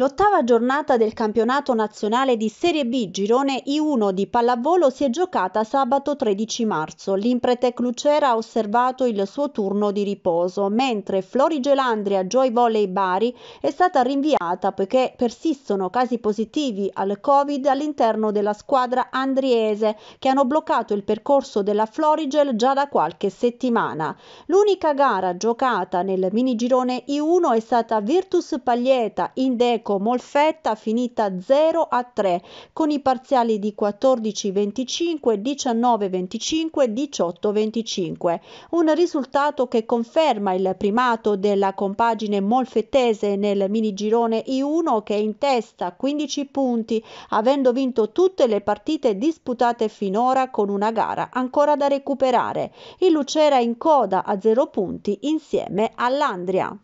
L'ottava giornata del campionato nazionale di Serie B Girone I1 di pallavolo si è giocata sabato 13 marzo. L'Impretec Lucera ha osservato il suo turno di riposo, mentre Florigelandria Joy Volley Bari è stata rinviata poiché persistono casi positivi al Covid all'interno della squadra andriese che hanno bloccato il percorso della Florigel già da qualche settimana. L'unica gara giocata nel minigirone I1 è stata Virtus Paglieta in Deco Monaco Molfetta finita 0 a 3 con i parziali di 14-25, 19-25, 18-25. Un risultato che conferma il primato della compagine molfettese nel minigirone I1 che è in testa 15 punti, avendo vinto tutte le partite disputate finora con una gara ancora da recuperare. Il Lucera in coda a 0 punti insieme all'Andria.